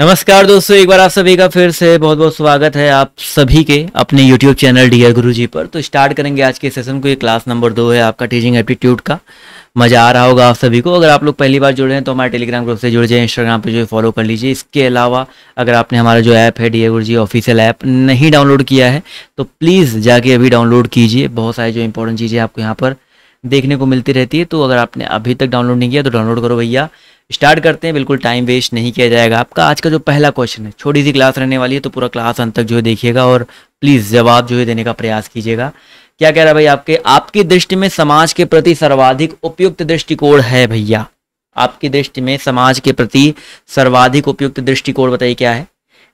नमस्कार दोस्तों एक बार आप सभी का फिर से बहुत बहुत स्वागत है आप सभी के अपने YouTube चैनल डियर गुरु जी पर तो स्टार्ट करेंगे आज के सेशन को ये क्लास नंबर दो है आपका टीचिंग एप्टीट्यूड का मज़ा आ रहा होगा आप सभी को अगर आप लोग पहली बार जुड़े हैं तो हमारे टेलीग्राम ग्रुप से जुड़ जाए इंस्टाग्राम पर जो है फॉलो कर लीजिए इसके अलावा अगर आपने हमारा जो ऐप है D Guru ji official app नहीं डाउनलोड किया है तो प्लीज़ जाके अभी डाउनलोड कीजिए बहुत सारी जो इंपॉर्टेंट चीज़ें आपको यहाँ पर देखने को मिलती रहती है तो अगर आपने अभी तक डाउनलोड नहीं किया तो डाउनलोड करो भैया स्टार्ट करते हैं बिल्कुल टाइम वेस्ट नहीं किया जाएगा आपका आज का जो पहला क्वेश्चन है छोटी सी क्लास रहने वाली है तो पूरा क्लास अंत तक जो है देखिएगा और प्लीज़ जवाब जो है देने का प्रयास कीजिएगा क्या कह रहा है भाई आपके आपकी दृष्टि में समाज के प्रति सर्वाधिक उपयुक्त दृष्टिकोण है भैया आपकी दृष्टि में समाज के प्रति सर्वाधिक उपयुक्त दृष्टिकोण बताइए क्या है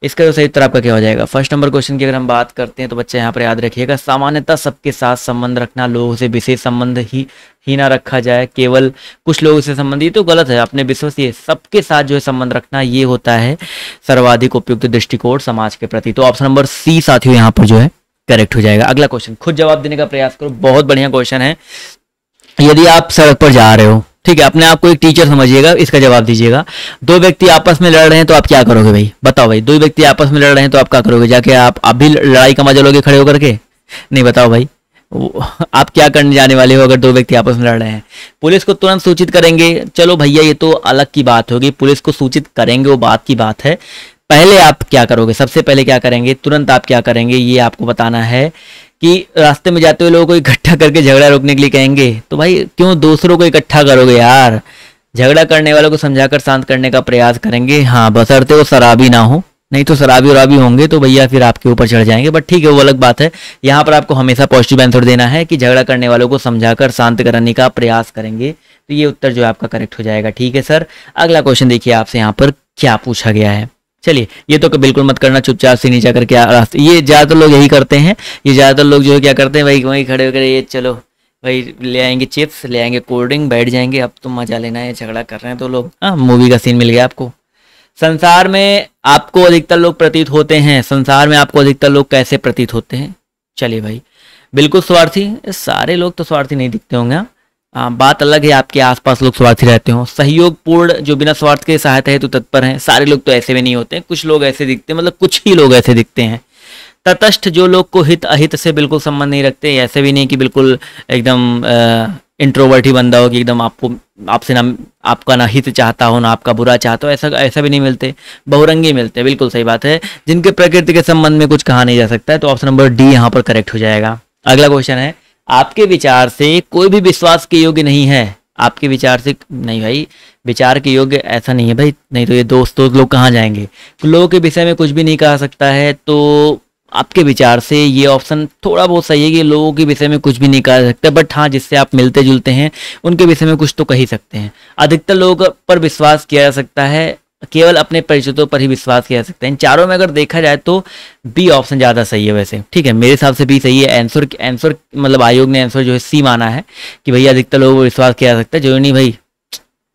इसका जो सही उत्तर आपका क्या हो जाएगा फर्स्ट नंबर क्वेश्चन की अगर हम बात करते हैं तो बच्चे यहाँ पर याद रखिएगा सामान्यतः सबके साथ संबंध रखना लोगों से विशेष संबंध ही ही ना रखा जाए केवल कुछ लोगों से संबंधित तो गलत है अपने ये सबके साथ जो है संबंध रखना ये होता है सर्वाधिक उपयुक्त दृष्टिकोण समाज के प्रति तो ऑप्शन नंबर सी साथियों यहाँ पर जो है करेक्ट हो जाएगा अगला क्वेश्चन खुद जवाब देने का प्रयास करो बहुत बढ़िया क्वेश्चन है यदि आप सड़क पर जा रहे हो ठीक है अपने आप को एक टीचर समझिएगा इसका जवाब दीजिएगा दो व्यक्ति आपस में लड़ रहे हैं तो आप क्या करोगे भाई बताओ भाई दो व्यक्ति आपस में लड़ रहे हैं तो आप क्या करोगे जाके आप अभी भी लड़ाई का मजा लोगे खड़े होकर के नहीं बताओ भाई आप क्या करने जाने वाले हो अगर दो व्यक्ति आपस में लड़ रहे हैं पुलिस को तुरंत सूचित करेंगे चलो भैया ये तो अलग की बात होगी पुलिस को सूचित करेंगे वो बात की बात है पहले आप क्या करोगे सबसे पहले क्या करेंगे तुरंत आप क्या करेंगे ये आपको बताना है कि रास्ते में जाते हुए लोगों को इकट्ठा करके झगड़ा रोकने के लिए कहेंगे तो भाई क्यों दूसरों को इकट्ठा करोगे यार झगड़ा करने वालों को समझाकर शांत करने का प्रयास करेंगे हाँ बसरते वो शराबी ना हो नहीं तो शराबी उराबी होंगे तो भैया फिर आपके ऊपर चढ़ जाएंगे बट ठीक है वो अलग बात है यहाँ पर आपको हमेशा पॉजिटिव आंसर देना है कि झगड़ा करने वालों को समझाकर शांत करने का प्रयास करेंगे तो ये उत्तर जो आपका करेक्ट हो जाएगा ठीक है सर अगला क्वेश्चन देखिए आपसे यहाँ पर क्या पूछा गया है चलिए ये तो बिल्कुल मत करना चुपचाप से नीचा करके रास्ते ये ज़्यादातर लोग यही करते हैं ये ज़्यादातर लोग जो है क्या करते हैं भाई वहीं खड़े होकर ये चलो भाई ले आएंगे चिप्स ले आएंगे कोल्ड ड्रिंक बैठ जाएंगे अब तो मजा लेना है झगड़ा कर रहे हैं तो लोग हाँ मूवी का सीन मिल गया आपको संसार में आपको अधिकतर लोग प्रतीत होते हैं संसार में आपको अधिकतर लोग कैसे प्रतीत होते हैं चलिए भाई बिल्कुल स्वार्थी सारे लोग तो स्वार्थी नहीं दिखते होंगे हाँ आ, बात अलग है आपके आसपास लोग स्वार्थी रहते हो सहयोग पूर्ण जो बिना स्वार्थ के सहायता है तो तत्पर हैं सारे लोग तो ऐसे भी नहीं होते कुछ लोग ऐसे दिखते हैं मतलब कुछ ही लोग ऐसे दिखते हैं तटस्थ जो लोग को हित अहित से बिल्कुल संबंध नहीं रखते ऐसे भी नहीं कि बिल्कुल एकदम इंट्रोवर्ट ही बंदा हो कि एकदम आपको आपसे ना आपका ना हित चाहता हो ना आपका बुरा चाहता हो ऐसा ऐसा भी नहीं मिलते बहुरंगी मिलते बिल्कुल सही बात है जिनके प्रकृति के संबंध में कुछ कहा नहीं जा सकता है तो ऑप्शन नंबर डी यहाँ पर करेक्ट हो जाएगा अगला क्वेश्चन है आपके विचार से कोई भी विश्वास के योग्य नहीं है आपके विचार से नहीं भाई विचार के योग्य ऐसा नहीं है भाई नहीं तो ये दोस्त दोस्त लोग कहाँ जाएंगे लोगों के विषय में कुछ भी नहीं कहा सकता है तो आपके विचार से ये ऑप्शन थोड़ा बहुत सही है कि लोगों के विषय में कुछ भी नहीं कह सकते बट हाँ जिससे आप मिलते जुलते हैं उनके विषय में कुछ तो कह ही सकते हैं अधिकतर लोगों पर विश्वास किया जा सकता है केवल अपने परिचितों पर ही विश्वास किया जा सकता है इन चारों में अगर देखा जाए तो बी ऑप्शन ज़्यादा सही है वैसे ठीक है मेरे हिसाब से बी सही है आंसर आंसर मतलब आयोग ने आंसर जो है सी माना है कि भैया अधिकतर लोगों को विश्वास किया जा सकता है जो नहीं भाई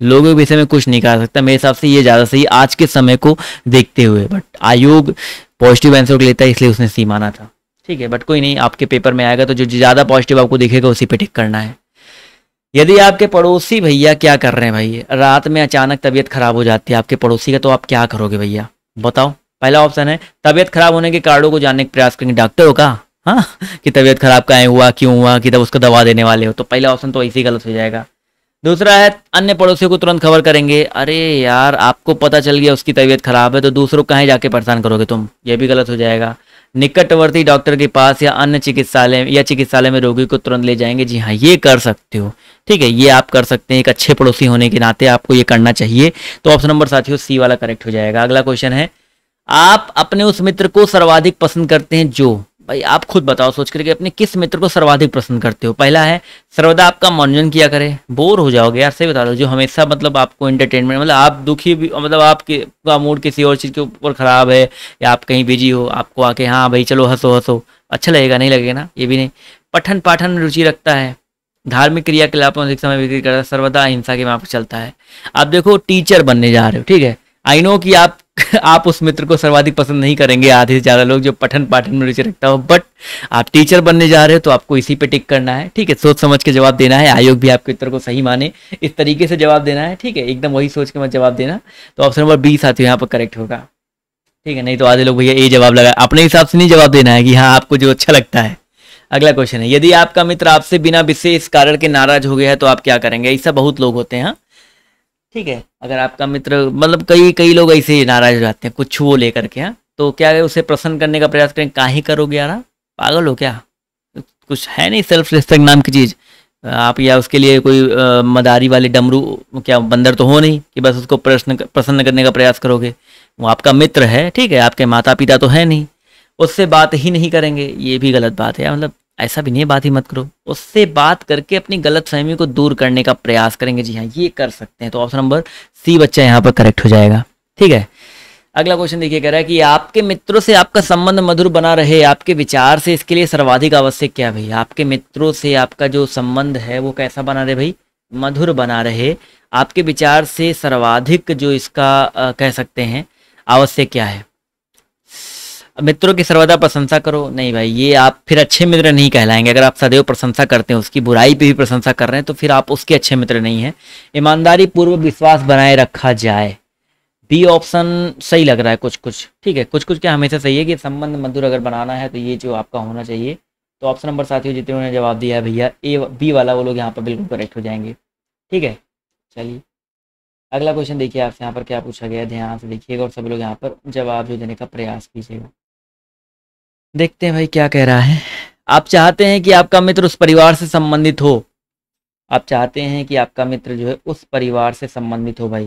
लोगों के विषय में कुछ नहीं कहा सकता मेरे हिसाब से ये ज़्यादा सही आज के समय को देखते हुए बट आयोग पॉजिटिव आंसर को लेता है इसलिए उसने सी माना था ठीक है बट कोई नहीं आपके पेपर में आएगा तो जो ज़्यादा पॉजिटिव आपको दिखेगा उसी पर टिक करना है यदि आपके पड़ोसी भैया क्या कर रहे हैं भाई रात में अचानक तबीयत खराब हो जाती है आपके पड़ोसी का तो आप क्या करोगे भैया बताओ पहला ऑप्शन है तबीयत खराब होने के कारणों को जानने के प्रयास करेंगे डॉक्टरों का हाँ कि तबीयत खराब का हुआ क्यों हुआ कि तब उसको दवा देने वाले हो तो पहला ऑप्शन तो ऐसे ही गलत हो जाएगा दूसरा है अन्य पड़ोसियों को तुरंत खबर करेंगे अरे यार आपको पता चल गया उसकी तबीयत खराब है तो दूसरों कहाँ जाके परेशान करोगे तुम ये भी गलत हो जाएगा निकटवर्ती डॉक्टर के पास या अन्य चिकित्सालय या चिकित्सालय में रोगी को तुरंत ले जाएंगे जी हाँ ये कर सकते हो ठीक है ये आप कर सकते हैं एक अच्छे पड़ोसी होने के नाते आपको ये करना चाहिए तो ऑप्शन नंबर साथियों सी वाला करेक्ट हो जाएगा अगला क्वेश्चन है आप अपने उस मित्र को सर्वाधिक पसंद करते हैं जो भाई आप खुद बताओ सोच करके अपने किस मित्र को सर्वाधिक पसंद करते हो पहला है सर्वदा आपका मनोरंजन किया करे बोर हो जाओगे यार सही बता दो जो हमेशा मतलब आपको एंटरटेनमेंट मतलब आप दुखी भी मतलब आपके का मूड किसी और चीज़ के ऊपर ख़राब है या आप कहीं बिजी हो आपको आके हाँ भाई चलो हंसो हंसो अच्छा लगेगा नहीं लगेगा ना ये भी नहीं पठन पाठन में रुचि रखता है धार्मिक क्रियाकलापों में अधिक समय व्यतीत करता है सर्वदा अहिंसा के मार्ग पर चलता है आप देखो टीचर बनने जा रहे हो ठीक है आई नो कि आप आप उस मित्र को सर्वाधिक पसंद नहीं करेंगे आधे से ज़्यादा लोग जो पठन पाठन में रुचि रखता हो बट आप टीचर बनने जा रहे हो तो आपको इसी पे टिक करना है ठीक है सोच समझ के जवाब देना है आयोग भी आपके उत्तर को सही माने इस तरीके से जवाब देना है ठीक है एकदम वही सोच के मत जवाब देना तो ऑप्शन नंबर बी साथ यहाँ पर करेक्ट होगा ठीक है नहीं तो आधे लोग भैया ए जवाब लगा अपने हिसाब से नहीं जवाब देना है कि हाँ आपको जो अच्छा लगता है अगला क्वेश्चन है यदि आपका मित्र आपसे बिना विशेष कारण के नाराज हो गया है तो आप क्या करेंगे ऐसा बहुत लोग होते हैं हाँ। ठीक है अगर आपका मित्र मतलब कई कई लोग ऐसे ही नाराज हो जाते हैं कुछ वो लेकर के हाँ तो क्या है उसे प्रसन्न करने का प्रयास करें ही करोगे यार हाँ? पागल हो क्या कुछ है नहीं सेल्फ रिस्पेक्ट नाम की चीज़ आप या उसके लिए कोई आ, मदारी वाले डमरू क्या बंदर तो हो नहीं कि बस उसको प्रश्न प्रसन्न करने का प्रयास करोगे वो आपका मित्र है ठीक है आपके माता पिता तो है नहीं उससे बात ही नहीं करेंगे ये भी गलत बात है मतलब ऐसा भी नहीं बात ही मत करो उससे बात करके अपनी गलत फहमी को दूर करने का प्रयास करेंगे जी हाँ ये कर सकते हैं तो ऑप्शन नंबर सी बच्चा यहाँ पर करेक्ट हो जाएगा ठीक है अगला क्वेश्चन देखिए कह रहा है कि आपके मित्रों से आपका संबंध मधुर बना रहे आपके विचार से इसके लिए सर्वाधिक आवश्यक क्या भाई आपके मित्रों से आपका जो संबंध है वो कैसा बना रहे भाई मधुर बना रहे आपके विचार से सर्वाधिक जो इसका आ, कह सकते हैं आवश्यक क्या है मित्रों की सर्वदा प्रशंसा करो नहीं भाई ये आप फिर अच्छे मित्र नहीं कहलाएंगे अगर आप सदैव प्रशंसा करते हैं उसकी बुराई पे भी प्रशंसा कर रहे हैं तो फिर आप उसके अच्छे मित्र नहीं हैं ईमानदारी पूर्व विश्वास बनाए रखा जाए बी ऑप्शन सही लग रहा है कुछ कुछ ठीक है कुछ कुछ क्या हमेशा सही है कि संबंध मधुर अगर बनाना है तो ये जो आपका होना चाहिए तो ऑप्शन नंबर साथियों जितने ने जवाब दिया है भैया ए बी वाला वो लोग यहाँ पर बिल्कुल करेक्ट हो जाएंगे ठीक है चलिए अगला क्वेश्चन देखिए आपसे यहाँ पर क्या पूछा गया ध्यान से देखिएगा और सभी लोग यहाँ पर जवाब जो देने का प्रयास कीजिएगा देखते हैं भाई क्या कह रहा है आप चाहते हैं कि आपका मित्र उस परिवार से संबंधित हो आप चाहते हैं कि आपका मित्र जो है उस परिवार से संबंधित हो भाई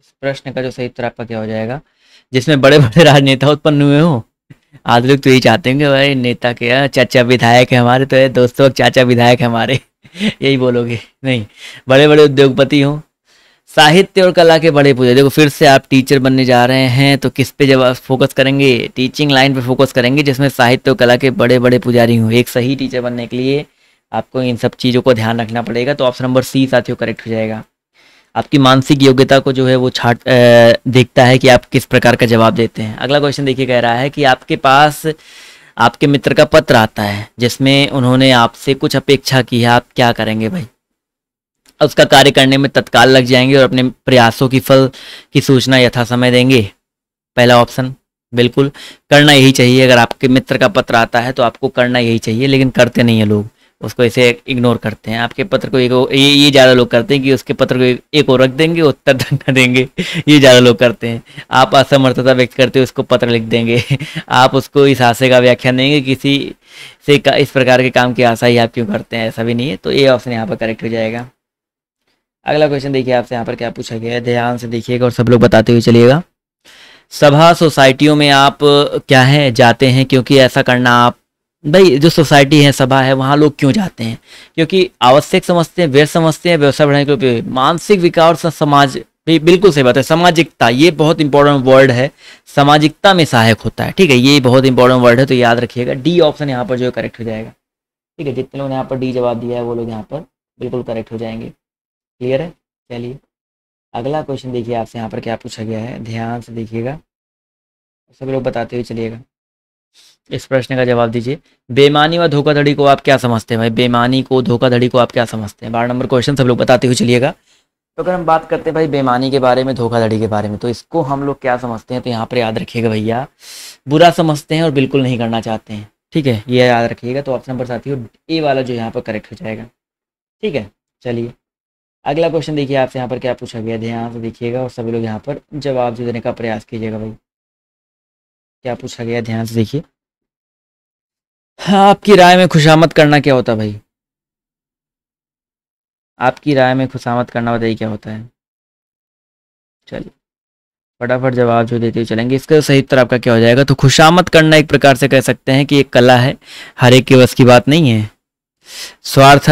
इस प्रश्न का जो सही उत्तर आपका क्या हो जाएगा जिसमें बड़े बड़े राजनेता उत्पन्न हुए हो आज लोग तो यही चाहते हैं कि भाई नेता क्या हाँ, चाचा विधायक है हमारे तो है दोस्तों चाचा विधायक है हमारे यही बोलोगे नहीं बड़े बड़े उद्योगपति हों साहित्य और कला के बड़े पूजा देखो फिर से आप टीचर बनने जा रहे हैं तो किस पे जब आप फोकस करेंगे टीचिंग लाइन पे फोकस करेंगे जिसमें साहित्य और कला के बड़े बड़े पुजारी हों एक सही टीचर बनने के लिए आपको इन सब चीज़ों को ध्यान रखना पड़ेगा तो ऑप्शन नंबर सी साथियों करेक्ट हो जाएगा आपकी मानसिक योग्यता को जो है वो छाट देखता है कि आप किस प्रकार का जवाब देते हैं अगला क्वेश्चन देखिए कह रहा है कि आपके पास आपके मित्र का पत्र आता है जिसमें उन्होंने आपसे कुछ अपेक्षा की है आप क्या करेंगे भाई उसका कार्य करने में तत्काल लग जाएंगे और अपने प्रयासों की फल की सूचना यथा समय देंगे पहला ऑप्शन बिल्कुल करना यही चाहिए अगर आपके मित्र का पत्र आता है तो आपको करना यही चाहिए लेकिन करते नहीं है लोग उसको ऐसे इग्नोर करते हैं आपके पत्र को एक ये ये ज़्यादा लोग करते हैं कि उसके पत्र को एक और रख देंगे उत्तर धंधा देंगे ये ज़्यादा लोग करते हैं आप असमर्थता व्यक्त करते हो उसको पत्र लिख देंगे आप उसको इस आशय का व्याख्या देंगे किसी से का इस प्रकार के काम की आशा ही आप क्यों करते हैं ऐसा भी नहीं है तो ये ऑप्शन यहाँ पर करेक्ट हो जाएगा अगला क्वेश्चन देखिए आपसे यहाँ पर क्या पूछा गया है ध्यान से देखिएगा और सब लोग बताते हुए चलिएगा सभा सोसाइटियों में आप क्या है जाते हैं क्योंकि ऐसा करना आप भाई जो सोसाइटी है सभा है वहाँ लोग क्यों जाते हैं क्योंकि आवश्यक समझते हैं व्यर्थ समझते हैं व्यवसाय बढ़ाने के लिए मानसिक विकास और समाज भी बिल्कुल सही बात है सामाजिकता ये बहुत इंपॉर्टेंट वर्ड है सामाजिकता में सहायक होता है ठीक है ये बहुत इंपॉर्टेंट वर्ड है तो याद रखिएगा डी ऑप्शन यहाँ पर जो है करेक्ट हो जाएगा ठीक है जितने लोगों ने यहाँ पर डी जवाब दिया है वो लोग यहाँ पर बिल्कुल करेक्ट हो जाएंगे क्लियर है चलिए अगला क्वेश्चन देखिए आपसे यहाँ पर क्या पूछा गया है ध्यान से देखिएगा सब लोग बताते हुए चलिएगा इस प्रश्न का जवाब दीजिए बेमानी व धोखाधड़ी को आप क्या समझते हैं भाई बेमानी को धोखाधड़ी को आप क्या समझते हैं बारह नंबर क्वेश्चन सब लोग बताते हुए चलिएगा तो अगर हम बात करते हैं भाई बेमानी के बारे में धोखाधड़ी के बारे में तो इसको हम लोग क्या समझते हैं तो यहाँ पर याद रखिएगा भैया बुरा समझते हैं और बिल्कुल नहीं करना चाहते हैं ठीक है ये याद रखिएगा तो ऑप्शन नंबर साथियों ए वाला जो यहाँ पर करेक्ट हो जाएगा ठीक है चलिए अगला क्वेश्चन देखिए आपसे यहाँ पर क्या पूछा गया ध्यान से देखिएगा और सभी लोग यहाँ पर जवाब जो देने का प्रयास कीजिएगा भाई क्या पूछा गया ध्यान से देखिए आपकी राय में खुशामद करना क्या होता भाई आपकी राय में खुशामद करना बताइए क्या होता है चलिए फटाफट जवाब जो देते हुए चलेंगे इसका सही उत्तर आपका क्या हो जाएगा तो खुशामद करना एक प्रकार से कह सकते हैं कि एक कला है हर एक के बस की बात नहीं है स्वार्थ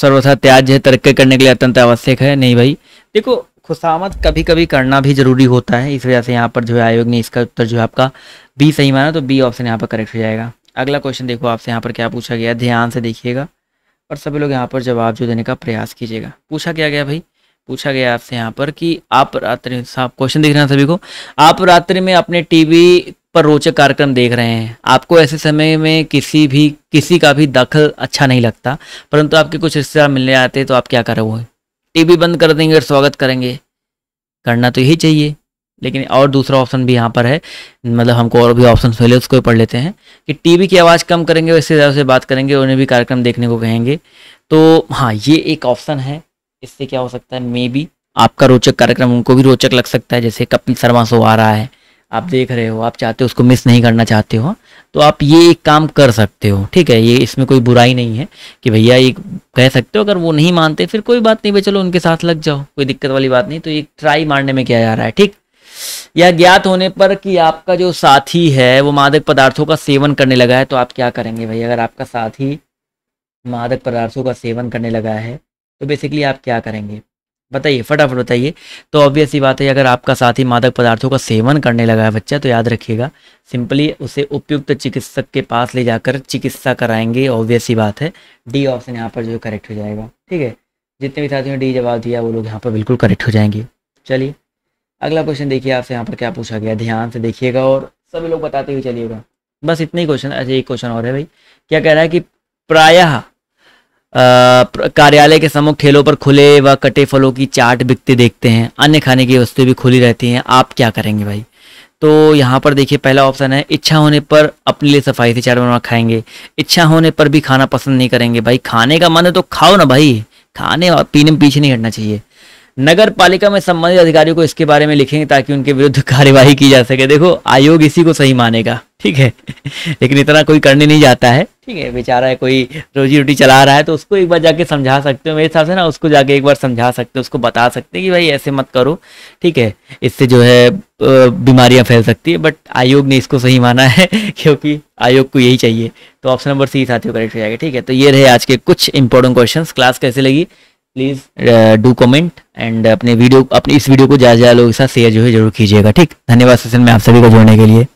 सर्वथा त्याज है तरक्की करने के लिए अत्यंत आवश्यक है नहीं भाई देखो खुशामद कभी कभी करना भी जरूरी होता है इस वजह से यहाँ पर जो है आयोग ने इसका उत्तर जो है आपका बी सही माना तो बी ऑप्शन यहाँ पर करेक्ट हो जाएगा अगला क्वेश्चन देखो आपसे यहाँ पर क्या पूछा गया ध्यान से देखिएगा और सभी लोग यहाँ पर जवाब जो देने का प्रयास कीजिएगा पूछा क्या गया भाई पूछा गया आपसे यहाँ पर कि आप रात्रि साहब क्वेश्चन देख रहे हैं सभी को आप रात्रि में अपने टीवी पर रोचक कार्यक्रम देख रहे हैं आपको ऐसे समय में किसी भी किसी का भी दखल अच्छा नहीं लगता परंतु आपके कुछ रिश्तेदार मिलने आते हैं तो आप क्या करोगे टीवी बंद कर देंगे और स्वागत करेंगे करना तो यही चाहिए लेकिन और दूसरा ऑप्शन भी यहाँ पर है मतलब हमको और भी ऑप्शन मिले उसको भी पढ़ लेते हैं कि टीवी की आवाज़ कम करेंगे और ज़्यादा से बात करेंगे उन्हें भी कार्यक्रम देखने को कहेंगे तो हाँ ये एक ऑप्शन है इससे क्या हो सकता है मे बी आपका रोचक कार्यक्रम उनको भी रोचक लग सकता है जैसे कपिल शर्मा शो आ रहा है आप देख रहे हो आप चाहते हो उसको मिस नहीं करना चाहते हो तो आप ये एक काम कर सकते हो ठीक है ये इसमें कोई बुराई नहीं है कि भैया ये कह सकते हो अगर वो नहीं मानते फिर कोई बात नहीं भाई चलो उनके साथ लग जाओ कोई दिक्कत वाली बात नहीं तो ये ट्राई मारने में किया जा रहा है ठीक या ज्ञात होने पर कि आपका जो साथी है वो मादक पदार्थों का सेवन करने लगा है तो आप क्या करेंगे भाई अगर आपका साथी मादक पदार्थों का सेवन करने लगा है तो बेसिकली आप क्या करेंगे बताइए फटाफट बताइए तो ऑब्वियस ही बात है अगर आपका साथी मादक पदार्थों का सेवन करने लगा है बच्चा तो याद रखिएगा सिंपली उसे उपयुक्त चिकित्सक के पास ले जाकर चिकित्सा कराएंगे ऑब्वियस ही बात है डी ऑप्शन यहाँ पर जो करेक्ट हो जाएगा ठीक है जितने भी साथियों ने डी जवाब दिया वो लोग यहाँ पर बिल्कुल करेक्ट हो जाएंगे चलिए अगला क्वेश्चन देखिए आपसे यहाँ पर क्या पूछा गया ध्यान से देखिएगा और सभी लोग बताते हुए चलिएगा बस इतना ही क्वेश्चन अच्छा एक क्वेश्चन और है भाई क्या कह रहा है कि प्रायः कार्यालय के सम्मुख ठेलों पर खुले व कटे फलों की चाट बिकते देखते हैं अन्य खाने की वस्तुएं भी खुली रहती हैं आप क्या करेंगे भाई तो यहाँ पर देखिए पहला ऑप्शन है इच्छा होने पर अपने लिए सफाई से चाट बनवा खाएंगे इच्छा होने पर भी खाना पसंद नहीं करेंगे भाई खाने का मन है तो खाओ ना भाई खाने और पीने में पीछे नहीं हटना चाहिए नगर पालिका में संबंधित अधिकारियों को इसके बारे में लिखेंगे ताकि उनके विरुद्ध कार्यवाही की जा सके देखो आयोग इसी को सही मानेगा ठीक है लेकिन इतना कोई करने नहीं जाता है ठीक है बेचारा है कोई रोजी रोटी चला रहा है तो उसको एक बार जाके समझा सकते हो मेरे हिसाब से ना उसको जाके एक बार समझा सकते हो उसको बता सकते हैं कि भाई ऐसे मत करो ठीक है इससे जो है बीमारियां फैल सकती है बट आयोग ने इसको सही माना है क्योंकि आयोग को यही चाहिए तो ऑप्शन नंबर सी साथियों करेक्ट हो जाएगा ठीक है तो ये रहे आज के कुछ इंपॉर्टेंट क्वेश्चन क्लास कैसे लगी प्लीज़ डू कमेंट एंड अपने वीडियो अपने इस वीडियो को ज़्यादा ज़्यादा लोगों के साथ शेयर जो है जरूर कीजिएगा ठीक धन्यवाद सेशन में आप सभी को जोड़ने के लिए